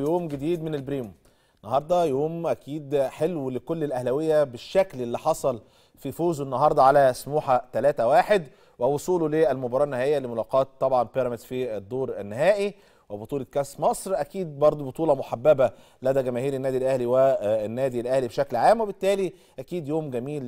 يوم جديد من البريمو النهارده يوم اكيد حلو لكل الاهلاويه بالشكل اللي حصل في فوزه النهارده على سموحه 3-1 ووصوله للمباراه النهائيه لملاقاه طبعا بيراميدز في الدور النهائي وبطوله كاس مصر اكيد برضو بطوله محببه لدى جماهير النادي الاهلي والنادي آه، الاهلي بشكل عام وبالتالي اكيد يوم جميل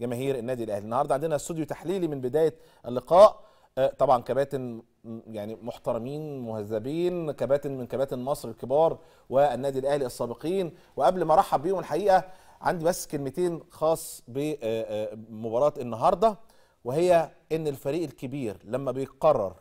لجماهير النادي الاهلي النهارده عندنا استوديو تحليلي من بدايه اللقاء آه، طبعا كباتن يعني محترمين مهذبين كباتن من كباتن مصر الكبار والنادي الاهلي السابقين وقبل ما ارحب بيهم الحقيقه عندي بس كلمتين خاص بمباراه آه، آه، النهارده وهي ان الفريق الكبير لما بيقرر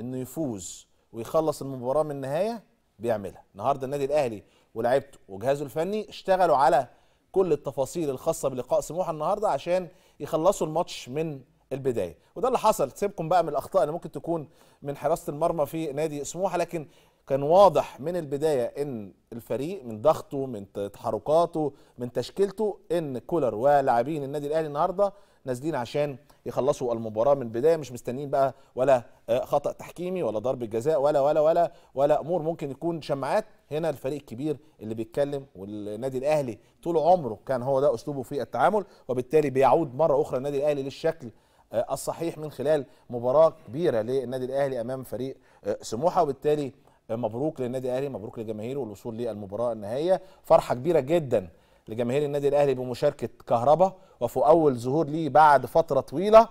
انه يفوز ويخلص المباراه من النهايه بيعملها النهارده النادي الاهلي ولاعيبته وجهازه الفني اشتغلوا على كل التفاصيل الخاصه بلقاء سموحه النهارده عشان يخلصوا الماتش من البدايه وده اللي حصل سيبكم بقى من الاخطاء اللي ممكن تكون من حراسه المرمى في نادي سموحه لكن كان واضح من البدايه ان الفريق من ضغطه من تحركاته من تشكيلته ان كولر ولاعبين النادي الاهلي النهارده نازلين عشان يخلصوا المباراه من البدايه مش مستنيين بقى ولا آه، خطا تحكيمي ولا ضربه جزاء ولا ولا ولا ولا امور ممكن يكون شماعات هنا الفريق الكبير اللي بيتكلم والنادي الاهلي طول عمره كان هو ده اسلوبه في التعامل وبالتالي بيعود مره اخرى النادي الاهلي للشكل آه، الصحيح من خلال مباراه كبيره للنادي الاهلي امام فريق آه، سموحه وبالتالي آه، مبروك للنادي الاهلي مبروك لجماهيره والوصول للمباراه النهائيه فرحه كبيره جدا لجماهير النادي الاهلي بمشاركه كهربا وفي اول ظهور ليه بعد فتره طويله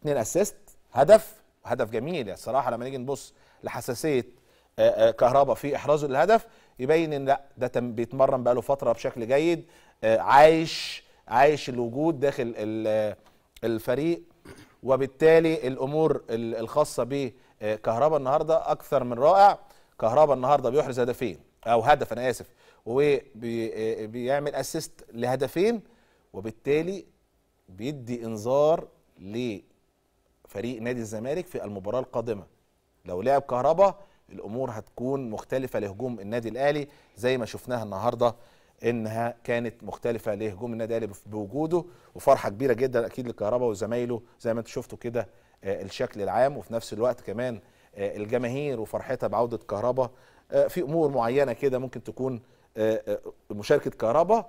اثنين اسيست هدف هدف جميل الصراحه لما نيجي نبص لحساسيه كهربا في احرازه للهدف يبين ان لا ده بيتمرن بقاله فتره بشكل جيد عايش عايش الوجود داخل الفريق وبالتالي الامور الخاصه بكهرباء آه، النهارده اكثر من رائع كهرباء النهارده بيحرز هدفين او هدف انا اسف وبيعمل آه، اسيست لهدفين وبالتالي بيدي انذار لفريق نادي الزمالك في المباراه القادمه لو لعب كهرباء الامور هتكون مختلفه لهجوم النادي الاهلي زي ما شفناها النهارده انها كانت مختلفه لهجوم النادي الاهلي بوجوده وفرحه كبيره جدا اكيد للكهرباء وزمايله زي ما انتم شفتوا كده آه، الشكل العام وفي نفس الوقت كمان آه، الجماهير وفرحتها بعوده كهربا آه، في امور معينه كده ممكن تكون مشاركه كهربا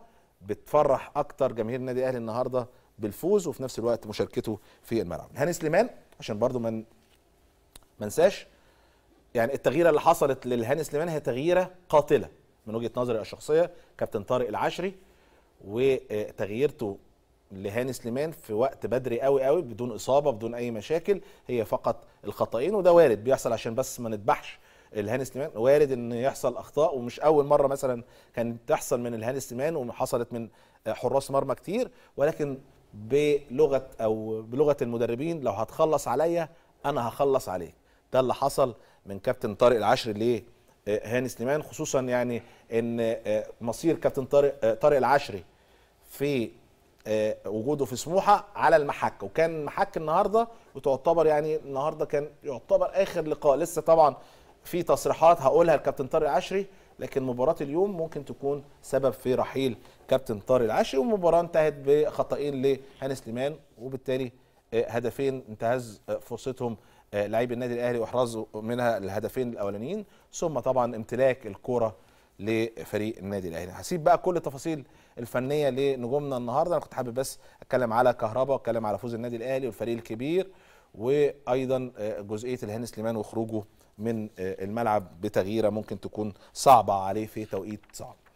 بتفرح اكتر جماهير النادي الاهلي النهارده بالفوز وفي نفس الوقت مشاركته في الملعب هاني سليمان عشان برضو من منساش يعني التغييره اللي حصلت للهاني سليمان هي تغييره قاتله من وجهه نظري الشخصيه كابتن طارق العشري وتغييرته لهاني سليمان في وقت بدري قوي قوي بدون اصابه بدون اي مشاكل هي فقط الخطأين وده وارد بيحصل عشان بس ما نذبحش الهاني سليمان وارد ان يحصل اخطاء ومش اول مره مثلا كانت تحصل من الهاني سليمان وحصلت من حراس مرمى كتير ولكن بلغه او بلغه المدربين لو هتخلص عليا انا هخلص عليك ده اللي حصل من كابتن طارق العشري ليه آه، هاني سليمان خصوصا يعني ان آه، مصير كابتن طارق آه، طارق العشري في وجوده في سموحه على المحك وكان محك النهارده وتعتبر يعني النهارده كان يعتبر اخر لقاء لسه طبعا في تصريحات هقولها لكابتن طارق العشري لكن مباراه اليوم ممكن تكون سبب في رحيل كابتن طارق العشري والمباراه انتهت بخطئين لهاني سليمان وبالتالي آه، هدفين انتهاز آه، فرصتهم آه، لعيب النادي الاهلي واحرزوا منها الهدفين الاولانيين ثم طبعا امتلاك الكوره لفريق النادي الاهلي هسيب بقى كل التفاصيل الفنيه لنجومنا النهارده انا كنت حابب بس اتكلم على كهربا واتكلم على فوز النادي الاهلي والفريق الكبير وايضا جزئيه الهاني سليمان وخروجه من الملعب بتغييره ممكن تكون صعبه عليه في توقيت صعب